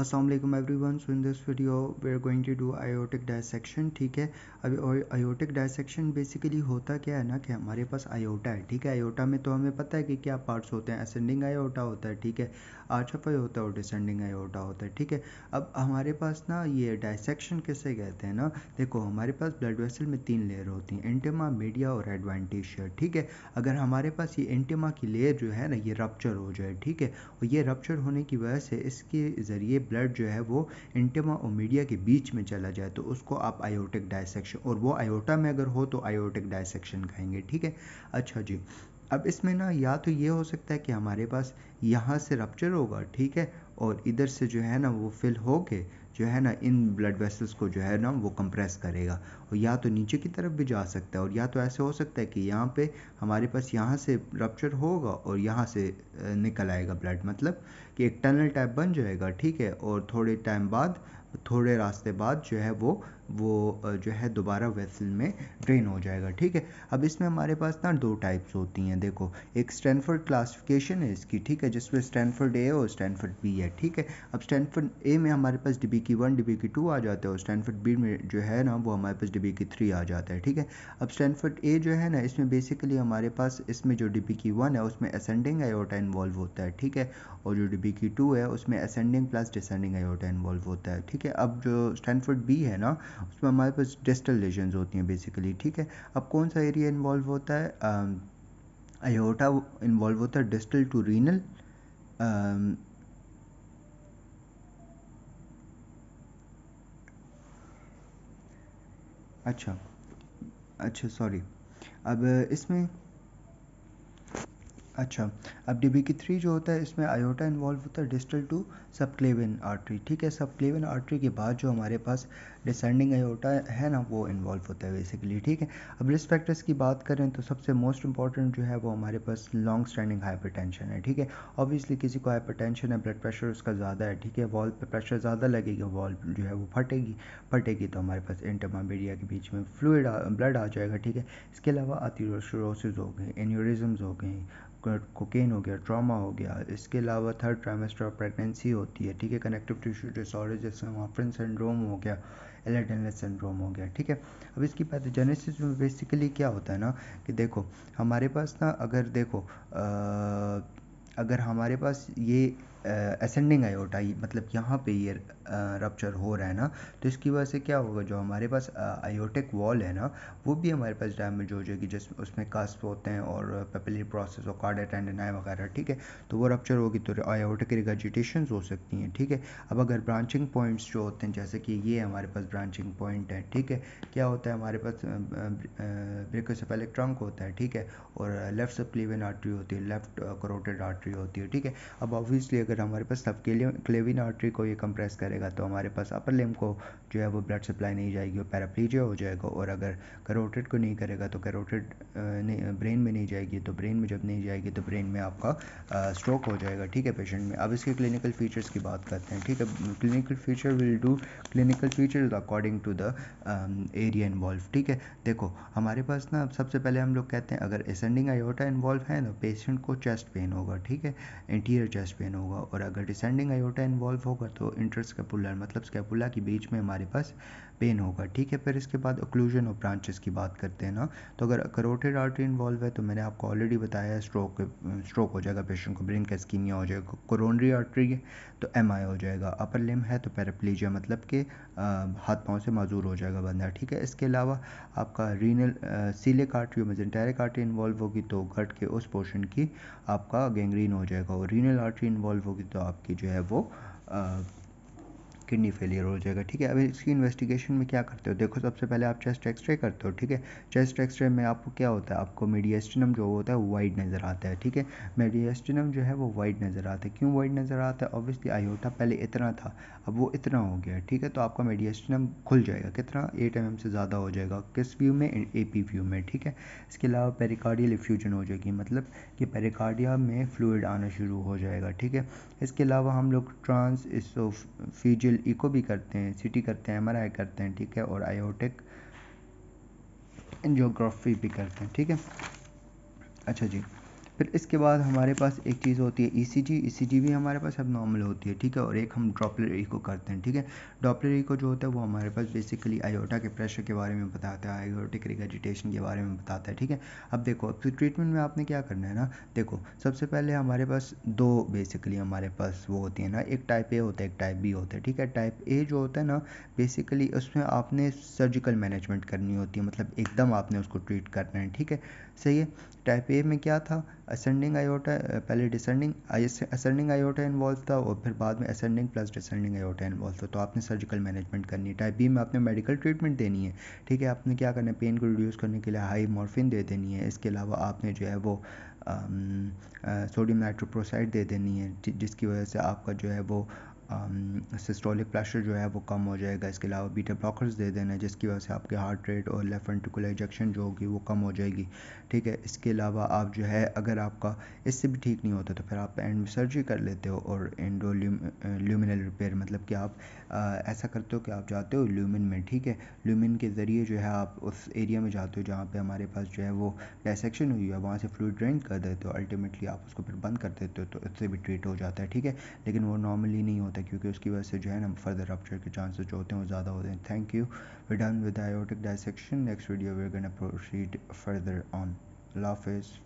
Aslam everyone so in this video we are going to do aortic dissection ठीक है अभी aortic dissection basically होता क्या है ना कि हमारे पास आयोटा है ठीक है आयोटा में तो हमें पता है कि क्या पार्ट्स होते हैं असेंडिंग आयोटा होता है ठीक है आर्च ऑफ है और डिसेंडिंग आयोटा होता है ठीक है अब हमारे पास ना ये डायसेक्शन कैसे कहते हैं ना देखो हमारे पास ब्लड वेसल में तीन लेयर होती हैं एंटेमा मीडिया और एडवांटेशियर ठीक है अगर हमारे पास ये एंटेमा की लेयर जो है ना ये रपच्चर हो जाए ठीक है और ये रपच्चर होने की वजह से इसके ज़रिए ब्लड जो है वो इंटेमा और मीडिया के बीच में चला जाए तो उसको आप आयोटिक डायसेक्शन और वो आयोटा में अगर हो तो आयोटिक डायसेक्शन कहेंगे ठीक है अच्छा जी अब इसमें ना या तो ये हो सकता है कि हमारे पास यहाँ से रपच्चर होगा ठीक है और इधर से जो है ना वो फिल हो के जो है ना इन ब्लड वेसल्स को जो है ना वो कंप्रेस करेगा और या तो नीचे की तरफ भी जा सकता है और या तो ऐसे हो सकता है कि यहाँ पे हमारे पास यहाँ से रप्चर होगा और यहाँ से निकल आएगा ब्लड मतलब कि एक टनल टाइप बन जाएगा ठीक है और थोड़े टाइम बाद थोड़े रास्ते बाद जो है वो वो जो है दोबारा वेसल में ड्रेन हो जाएगा ठीक है अब इसमें हमारे पास ना दो टाइप्स होती हैं देखो एक स्टैनफर्ड क्लासिफिकेशन है इसकी ठीक है जिसमें स्टैनफर्ड ए है और स्टैनफर्ड बी है ठीक है अब स्टैनफर्ड ए में हमारे पास DeBakey one DeBakey two आ जाते हैं और स्टैनफर्ड बी में जो है ना वो हमारे पास बी की थ्री आ जाता है ठीक है अब स्टैनफर्ड ए जो है ना इसमें बेसिकली हमारे पास इसमें जो बी की वन है उसमें असेंडिंग आयोटा इन्वॉल्व होता है ठीक है और जो बी की टू है उसमें ascending plus descending aorta involve होता है ठीक है अब जो स्टैनफर्ड बी है ना उसमें हमारे पास डिस्टल लेजन्स होती हैं बेसिकली ठीक है अब कौन सा एरिया इन्वॉल्व होता है अयोटा इन्वॉल्व होता है डिस्टल टू रीनल अच्छा अच्छा सॉरी अब इसमें अच्छा अब डी बी की थ्री जो होता है इसमें आयोटा इन्वॉल्व होता है डिस्टल टू सबक्लेवियन आर्टरी ठीक है सबक्लेवियन आर्टरी के बाद जो हमारे पास डिसेंडिंग आयोटा है ना वो इन्वॉल्व होता है बेसिकली ठीक है अब रिस्क फैक्टर्स की बात करें तो सबसे मोस्ट इंपॉर्टेंट जो है वो हमारे पास लॉन्ग स्टैंडिंग हाइपर है ठीक है ऑब्वियसली किसी को हाइपर है ब्लड प्रेशर उसका ज़्यादा है ठीक है वॉल पर प्रेशर ज़्यादा लगेगा वॉल जो है वो फटेगी फटेगी तो हमारे पास इंटरमाबेरिया के बीच में फ्लूड ब्लड आ जाएगा ठीक है इसके अलावा अतिरोसिस हो गए एन्यूरिज्म हो गए कोकेन हो गया ट्रॉमा हो गया इसके अलावा थर्ड ट्राइमेस्टर ऑफ प्रेगनेंसी होती है ठीक है कनेक्टिव टिश्यू डिसऑर्डर जैसे मॉर्फिन सिंड्रोम हो गया एलेटेनलेस सिंड्रोम हो गया ठीक है अब इसकी पैथोजेनेसिस में बेसिकली क्या होता है ना कि देखो हमारे पास ना अगर देखो आ, अगर हमारे पास ये असेंडिंग आयोटा मतलब यहाँ पे ये रप्चर हो रहा है ना तो इसकी वजह से क्या होगा जो हमारे पास आयोटिक वॉल है ना वो भी हमारे पास डैमेज हो जाएगी जिस उसमें कास्ट होते हैं और पेपली प्रोसेस और कार्ड टेंडनाए वगैरह ठीक है तो वो रप्चर होगी तो आयोटिक रिगजिटेशन हो सकती हैं ठीक है अब अगर ब्रांचिंग पॉइंट्स जो होते हैं जैसे कि ये हमारे पास ब्रांचिंग पॉइंट है ठीक है क्या होता है हमारे पास पहले ट्रंक होता है ठीक है और लेफ्ट सबक्लीवन आर्टरी होती है लेफ्ट करोटेड आर्टरी होती है ठीक है अब ऑब्वियसली अगर फिर हमारे पास सब क्लेविन आर्टरी को ये कंप्रेस करेगा तो हमारे पास अपर लिम को जो है वो ब्लड सप्लाई नहीं जाएगी और पैराप्लीजिया हो जाएगा और अगर करोटेड को नहीं करेगा तो करोटेड ब्रेन में नहीं जाएगी तो ब्रेन में जब नहीं जाएगी तो ब्रेन में आपका स्ट्रोक हो जाएगा ठीक है पेशेंट में अब इसके क्लिनिकल फीचर्स की बात करते हैं ठीक है clinical feature will do clinical features according to the area involve ठीक है देखो हमारे पास ना सबसे पहले हम लोग कहते हैं अगर एसेंडिंग आयोटा इन्वॉल्व है ना पेशेंट को चेस्ट पेन होगा ठीक है इंटीरियर चेस्ट पेन होगा और अगर डिसेंडिंग आयोटा इन्वॉल्व होगा तो इंटर स्कैपुलर मतलब स्कैपुला के बीच में हमारे पास पेन होगा ठीक है फिर इसके बाद ओक्लूजन और ब्रांचेस की बात करते हैं ना तो अगर करोटेड आर्टरी इन्वॉल्व है तो मैंने आपको ऑलरेडी बताया है स्ट्रोक स्ट्रोक हो जाएगा पेशेंट को ब्रेन का स्कीमिया हो जाएगा कोरोनरी आर्टरी है तो एम हो जाएगा अपर लिम है तो पैराप्लीजिया मतलब कि हाथ पाँव से माजूर हो जाएगा बंदा ठीक है इसके अलावा आपका renal celiac artery mesenteric artery involve होगी तो घट के उस पोर्शन की आपका गेंग्रीन हो जाएगा और रीनल आर्टरी इन्वॉल्व होगी तो आपकी जो है वो किडनी फेलियर हो जाएगा ठीक है अब इसकी इन्वेस्टिगेशन में क्या करते हो देखो सबसे पहले आप चेस्ट एक्सरे करते हो ठीक है चेस्ट एक्सरे में आपको क्या होता है आपको मीडियस्टिनम जो होता है वाइड नज़र आता है ठीक है मीडियस्टिनम जो है वो वाइड नज़र आता है क्यों वाइड नज़र आता है ऑब्वियसली आयोटा पहले इतना था अब वो इतना हो गया ठीक है तो आपका मीडियस्टिनम खुल जाएगा कितना एट एम mm से ज़्यादा हो जाएगा किस व्यू में ए पी व्यू में ठीक है इसके अलावा पेरिकार्डियल इफ्यूजन हो जाएगी मतलब कि पेरिकार्डिया में फ्लूड आना शुरू हो जाएगा ठीक है इसके अलावा हम लोग ट्रांस इसोफिजियल एल इको भी करते हैं सी करते हैं एम आर करते हैं ठीक है और आयोटेक एंजियोग्राफी भी करते हैं ठीक है अच्छा जी फिर इसके बाद हमारे पास एक चीज़ होती है सी e जी e भी हमारे पास अब नॉर्मल होती है ठीक है और एक हम ड्रॉपलर इको e करते हैं ठीक है ड्रॉपलर इको जो होता है वो हमारे पास बेसिकली आयोटा के प्रेशर के बारे में बताता है आयोटिक रिगेजिटेशन के बारे में बताता है ठीक है अब देखो अब ट्रीटमेंट तो में आपने क्या करना है ना देखो सबसे पहले हमारे पास दो बेसिकली हमारे पास वो होती है ना एक टाइप ए होता है एक टाइप बी होता है ठीक है टाइप ए जो होता है ना बेसिकली उसमें आपने सर्जिकल मैनेजमेंट करनी होती है मतलब एकदम आपने उसको ट्रीट करना है ठीक है सही है टाइप ए में क्या था असेंडिंग आयोटा पहले डिसेंडिंग असेंडिंग आयोटा इन्वॉल्व था और फिर बाद में ascending plus descending aorta involve था तो आपने सर्जिकल मैनेजमेंट करनी है टाइप बी में आपने मेडिकल ट्रीटमेंट देनी है ठीक है आपने क्या करना है पेन को रिड्यूस करने के लिए हाई मॉर्फिन दे देनी है इसके अलावा आपने जो है वो सोडियम नाइट्रोप्रोसाइड दे देनी है जिसकी वजह से आपका जो है वो सिस्टोलिक um, प्रेशर जो है वो कम हो जाएगा इसके अलावा बीटा ब्लॉकर्स दे देना जिसकी वजह से आपके हार्ट रेट और लेफ्ट वेंट्रिकुलर इजेक्शन जो होगी वो कम हो जाएगी ठीक है इसके अलावा आप जो है अगर आपका इससे भी ठीक नहीं होता तो फिर आप एंड सर्जरी कर लेते हो और एंडो ल्यूमिनल रिपेयर मतलब कि आप आ, ऐसा करते हो कि आप जाते हो ल्यूमिन में ठीक है ल्यूमिन के ज़रिए जो है आप उस एरिया में जाते हो जहाँ पर हमारे पास जो है वो डायसेक्शन हुई है वहाँ से फ्लू ड्रेन कर देते हो अल्टीमेटली आप उसको फिर बंद कर देते हो तो उससे भी ट्रीट हो जाता है ठीक है लेकिन वो नॉर्मली नहीं होता होता है क्योंकि उसकी वजह से जो है ना फर्दर रप्चर के चांसेस जो होते हैं वो ज़्यादा होते हैं thank you we done with aortic dissection next video we are proceed further on लाफिज़